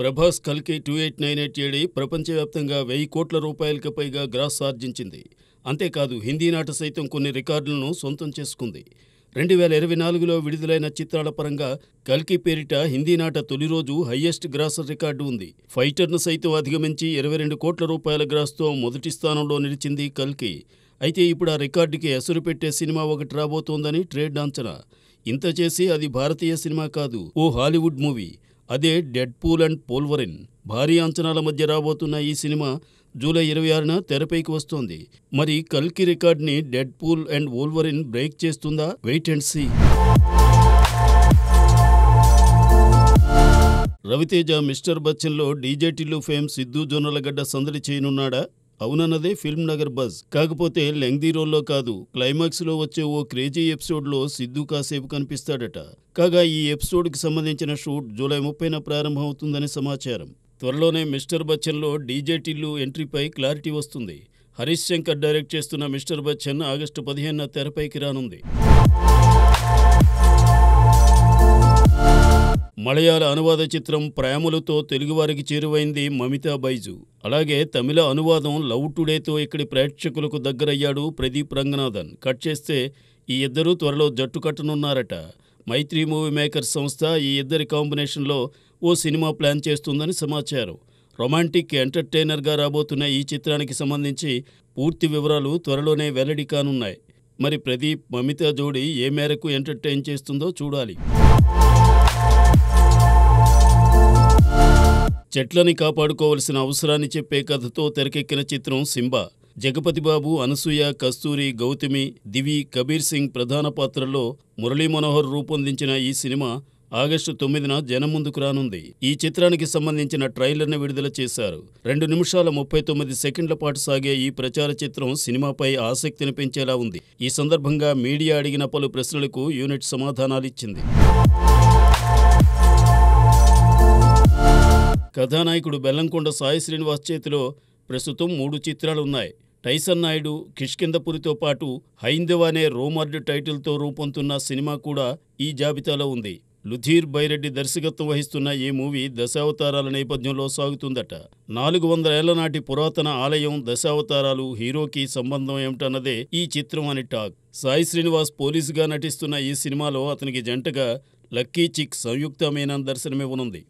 ప్రభాస్ కల్కి two eight nine eight AD ప్రపంచవ్యాప్తంగా వెయ్యి కోట్ల రూపాయలకు పైగా గ్రాస్ ఆర్జించింది అంతేకాదు హిందీ నాట సైతం కొన్ని రికార్డులను సొంతం చేసుకుంది రెండు వేల ఇరవై నాలుగులో విడుదలైన చిత్రాల పరంగా కల్కి పేరిట హిందీ నాట తొలి రోజు హయ్యెస్ట్ గ్రాస్ రికార్డు ఉంది ఫైటర్ను సైతం అధిగమించి ఇరవై రెండు కోట్ల రూపాయల గ్రాస్తో మొదటి స్థానంలో నిలిచింది కల్కి అయితే ఇప్పుడు ఆ రికార్డుకి ఎసురు పెట్టే సినిమా ఒకటి రాబోతోందని ట్రేడ్ అంచనా ఇంత చేసి అది భారతీయ సినిమా కాదు ఓ హాలీవుడ్ మూవీ అదే డెడ్ పూల్ అండ్ పోల్వరిన్ భారీ అంచనాల మధ్య రాబోతున్న ఈ సినిమా జూలై ఇరవై ఆరున తెరపైకి వస్తోంది మరి కల్కి రికార్డ్ని డెడ్ పూల్ అండ్ ఓల్వరిన్ బ్రేక్ చేస్తుందా wait and see Raviteja mister బచ్చన్లో DJ Tillu fame Siddhu జోనలగడ్డ సందడి చేయనున్నాడా అవునన్నదే ఫిల్మ్ నగర్ బజ్ కాకపోతే లెంగ్దీ రోల్లో కాదు క్లైమాక్స్లో వచ్చే ఓ క్రేజీ ఎపిసోడ్లో సిద్ధు కాసేపు కనిపిస్తాడట కాగా ఈ ఎపిసోడ్కి సంబంధించిన షూట్ జూలై ముప్పైన ప్రారంభమవుతుందని సమాచారం త్వరలోనే మిస్టర్ బచ్చన్లో డీజే టిల్లు ఎంట్రీపై క్లారిటీ వస్తుంది హరీష్ శంకర్ డైరెక్ట్ చేస్తున్న మిస్టర్ బచ్చన్ ఆగస్టు పదిహేను తెరపైకి రానుంది మలయాళ అనువాద చిత్రం ప్రేమలతో తెలుగువారికి చేరువైంది మమితా బైజు అలాగే తమిళ అనువాదం లవ్ టుడేతో ఇక్కడి ప్రేక్షకులకు దగ్గరయ్యాడు ప్రదీప్ రంగనాథన్ కట్ చేస్తే ఈ ఇద్దరూ త్వరలో జట్టు కట్టనున్నారట మైత్రి మూవీ మేకర్స్ సంస్థ ఈ ఇద్దరి కాంబినేషన్లో ఓ సినిమా ప్లాన్ చేస్తుందని సమాచారం రొమాంటిక్ ఎంటర్టైనర్గా రాబోతున్న ఈ చిత్రానికి సంబంధించి పూర్తి వివరాలు త్వరలోనే వెల్లడి కానున్నాయి మరి ప్రదీప్ మమితా జోడి ఏ మేరకు ఎంటర్టైన్ చేస్తుందో చూడాలి చెట్లని కాపాడుకోవలసిన అవసరాన్ని చెప్పే కథతో తెరకెక్కిన చిత్రం సింబా జగపతిబాబు అనసూయ కస్తూరి గౌతమి దివి కబీర్ సింగ్ ప్రధాన పాత్రలో మురళీ మనోహర్ రూపొందించిన ఈ సినిమా ఆగస్టు తొమ్మిదిన జనం ముందుకు రానుంది ఈ చిత్రానికి సంబంధించిన ట్రైలర్ను విడుదల చేశారు రెండు నిమిషాల ముప్పై తొమ్మిది సెకండ్ల పాటు సాగే ఈ ప్రచార చిత్రం సినిమాపై ఆసక్తిని పెంచేలా ఉంది ఈ సందర్భంగా మీడియా అడిగిన పలు ప్రశ్నలకు యూనిట్ సమాధానాలిచ్చింది కథానాయకుడు బెల్లంకొండ సాయి శ్రీనివాస్ చేతిలో ప్రస్తుతం మూడు చిత్రాలున్నాయి టైసన్ నాయుడు కిష్కిందపురితో పాటు హైందవ అనే రోమార్డ్ టైటిల్తో రూపొందుతున్న సినిమా కూడా ఈ జాబితాలో ఉంది లుధీర్ బైరెడ్డి దర్శకత్వం వహిస్తున్న ఈ మూవీ దశావతారాల నేపథ్యంలో సాగుతుందట నాలుగు వందల ఏళ్ల నాటి పురాతన ఆలయం దశావతారాలు హీరోకి సంబంధం ఏమిటన్నదే ఈ చిత్రం అని టాక్ సాయి శ్రీనివాస్ పోలీసుగా నటిస్తున్న ఈ సినిమాలో అతనికి జంటగా లక్కీ చిక్ సంయుక్త దర్శనమే దర్శనమివ్వనుంది